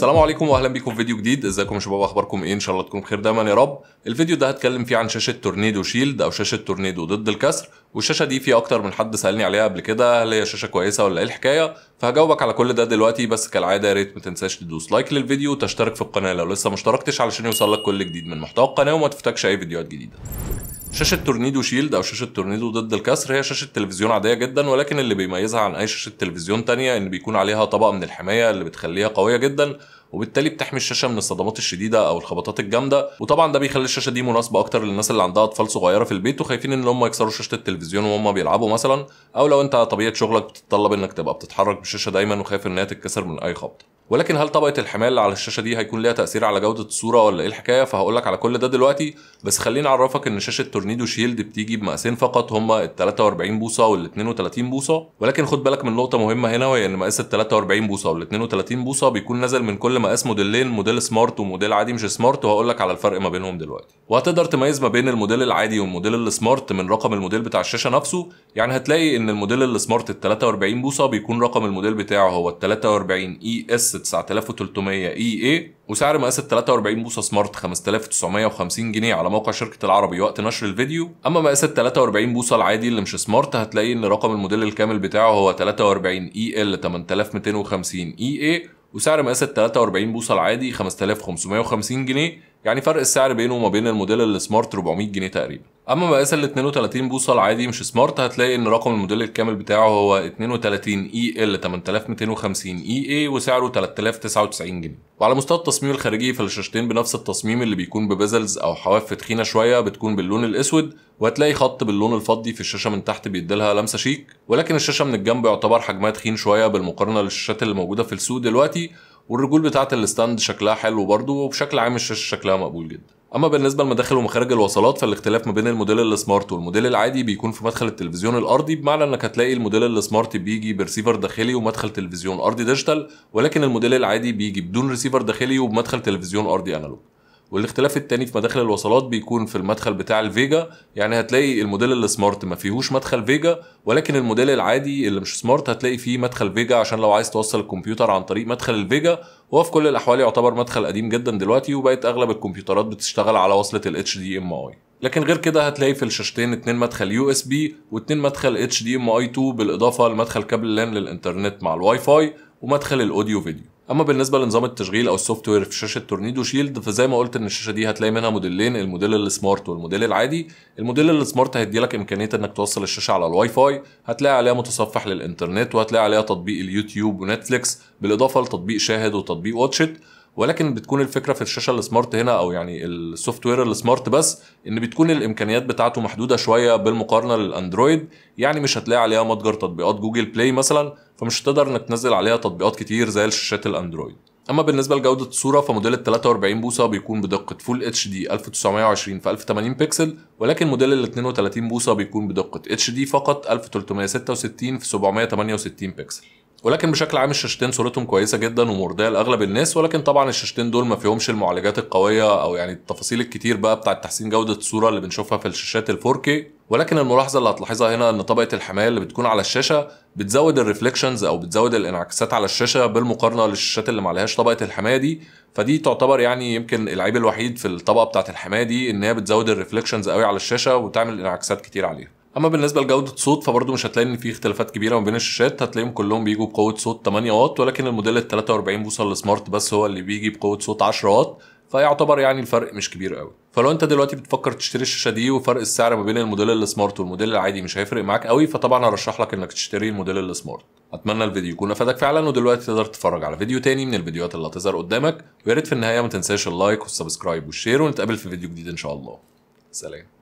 السلام عليكم واهلا بيكم في فيديو جديد ازيكم يا شباب اخباركم ايه ان شاء الله تكونوا بخير دايما يا رب الفيديو ده هتكلم فيه عن شاشه تورنيدو شيلد او شاشه تورنيدو ضد الكسر والشاشه دي في اكتر من حد سالني عليها قبل كده هل هي شاشه كويسه ولا ايه الحكايه فهجاوبك على كل ده دلوقتي بس كالعاده يا ريت ما تنساش تدوس لايك للفيديو وتشترك في القناه لو لسه ما اشتركتش علشان يوصلك كل جديد من محتوى القناه وما تفوتكش اي فيديوهات جديده شاشة تورنيدو شيلد أو شاشة تورنيدو ضد الكسر هي شاشة تلفزيون عادية جدا ولكن اللي بيميزها عن أي شاشة تلفزيون تانية إن بيكون عليها طبقة من الحماية اللي بتخليها قوية جدا وبالتالي بتحمي الشاشه من الصدمات الشديده او الخبطات الجامده وطبعا ده بيخلي الشاشه دي مناسبه اكتر للناس اللي عندها اطفال صغيره في البيت وخايفين ان هم يكسروا شاشه التلفزيون وهم بيلعبوا مثلا او لو انت طبيعه شغلك بتتطلب انك تبقى بتتحرك بالشاشه دايما وخايف انها تتكسر من اي خبطه ولكن هل طبقه الحمايه اللي على الشاشه دي هيكون ليها تاثير على جوده الصوره ولا ايه الحكايه فهقول لك على كل ده دلوقتي بس خليني اعرفك ان شاشه تورنيدو شيلد بتيجي بمقاسين فقط هما ال 43 بوصه وال 32 بوصه ولكن خد بالك من نقطه مهمه هنا وهي ان مقاس ال 43 بوصه وال 32 بوصه بيكون نازل من كل مقاس موديلين موديل سمارت وموديل عادي مش سمارت وهقول لك على الفرق ما بينهم دلوقتي وهتقدر تميز ما بين الموديل العادي والموديل السمارت من رقم الموديل بتاع الشاشه نفسه يعني هتلاقي ان الموديل السمارت ال 43 بوصه بيكون رقم الموديل بتاعه هو ال 43 اي اس 9300 اي اي وسعر مقاس 43 بوصه سمارت 5950 جنيه على موقع شركه العربي وقت نشر الفيديو اما مقاس 43 بوصه العادي اللي مش سمارت هتلاقي ان رقم الموديل الكامل بتاعه هو 43 اي إيه ال 8250 اي اي وسعر مقاس 43 بوصه العادي 5550 جنيه يعني فرق السعر بينه وما بين الموديل السمارت 400 جنيه تقريبا اما مقاس ال 32 بوصه العادي مش سمارت هتلاقي ان رقم الموديل الكامل بتاعه هو 32 اي ال 8250 اي اي وسعره 3099 جنيه وعلى مستوى التصميم الخارجي فالشاشتين بنفس التصميم اللي بيكون ببزلز او حواف تخينه شويه بتكون باللون الاسود وهتلاقي خط باللون الفضي في الشاشه من تحت بيديلها لمسه شيك ولكن الشاشه من الجنب يعتبر حجمها تخين شويه بالمقارنه للشاشات اللي موجوده في السوق دلوقتي والرجول بتاعه الستاند شكلها حلو برضه وبشكل عام الشاشه شكلها مقبول جدا اما بالنسبه لمداخل ومخارج الوصلات فالاختلاف ما بين الموديل السمارت والموديل العادي بيكون في مدخل التلفزيون الارضي بمعنى انك هتلاقي الموديل السمارت بيجي برسيفر داخلي ومدخل تلفزيون ارضي ديجيتال ولكن الموديل العادي بيجي بدون رسيفر داخلي وبمدخل تلفزيون ارضي انالوج والاختلاف التاني في مداخل الوصلات بيكون في المدخل بتاع الفيجا يعني هتلاقي الموديل السمارت ما فيهوش مدخل فيجا ولكن الموديل العادي اللي مش سمارت هتلاقي فيه مدخل فيجا عشان لو عايز توصل الكمبيوتر عن طريق مدخل الفيجا وهو في كل الاحوال يعتبر مدخل قديم جدا دلوقتي وبقت اغلب الكمبيوترات بتشتغل على وصله الاتش دي ام اي لكن غير كده هتلاقي في الشاشتين اتنين مدخل يو اس بي واتنين مدخل اتش دي ام اي 2 بالاضافه لمدخل كابل لان للانترنت مع الواي فاي ومدخل الاوديو فيديو اما بالنسبه لنظام التشغيل او السوفت وير في شاشه تورنيدو شيلد فزي ما قلت ان الشاشه دي هتلاقي منها موديلين الموديل السمارت والموديل العادي الموديل السمارت هيدي لك امكانيه انك توصل الشاشه على الواي فاي هتلاقي عليها متصفح للانترنت وهتلاقي عليها تطبيق اليوتيوب ونتفليكس بالاضافه لتطبيق شاهد وتطبيق واتشت ولكن بتكون الفكره في الشاشه السمارت هنا او يعني السوفت وير السمارت بس ان بتكون الامكانيات بتاعته محدوده شويه بالمقارنه للاندرويد يعني مش هتلاقي عليها متجر تطبيقات جوجل بلاي مثلا فمش هتقدر انك تنزل عليها تطبيقات كتير زي الشاشات الاندرويد اما بالنسبه لجوده الصوره فموديل ال 43 بوصه بيكون بدقه فول اتش دي 1920 في 1080 بكسل ولكن موديل ال 32 بوصه بيكون بدقه اتش دي فقط 1366 في 768 بكسل ولكن بشكل عام الشاشتين صورتهم كويسه جدا ومرضيه لاغلب الناس ولكن طبعا الشاشتين دول ما فيهمش المعالجات القويه او يعني التفاصيل الكتير بقى بتاعه تحسين جوده الصوره اللي بنشوفها في الشاشات ال 4K ولكن الملاحظه اللي هتلاحظها هنا ان طبقه الحمايه اللي بتكون على الشاشه بتزود الريفليكشنز او بتزود الانعكاسات على الشاشه بالمقارنه للشاشات اللي ما عليهاش طبقه الحمايه دي فدي تعتبر يعني يمكن العيب الوحيد في الطبقه بتاعه الحمايه دي ان هي بتزود الريفليكشنز قوي على الشاشه وتعمل انعكاسات كتير عليها اما بالنسبه لجوده الصوت فبرضه مش هتلاقي ان في اختلافات كبيره ما بين الشاشات هتلاقيهم كلهم بيجوا بقوه صوت 8 واط ولكن الموديل ال 43 بوصه السمارت بس هو اللي بيجي بقوه صوت 10 واط فيعتبر يعني الفرق مش كبير قوي فلو انت دلوقتي بتفكر تشتري الشاشه دي وفرق السعر ما بين الموديل السمارت والموديل العادي مش هيفرق معاك قوي فطبعا هرشح لك انك تشتري الموديل السمارت اتمنى الفيديو يكون افادك فعلا ودلوقتي تقدر تتفرج على فيديو تاني من الفيديوهات اللي هتظهر قدامك ويا ريت في النهايه ما تنساش اللايك والسبسكرايب والشير ونتقابل في فيديو جديد ان شاء الله سلام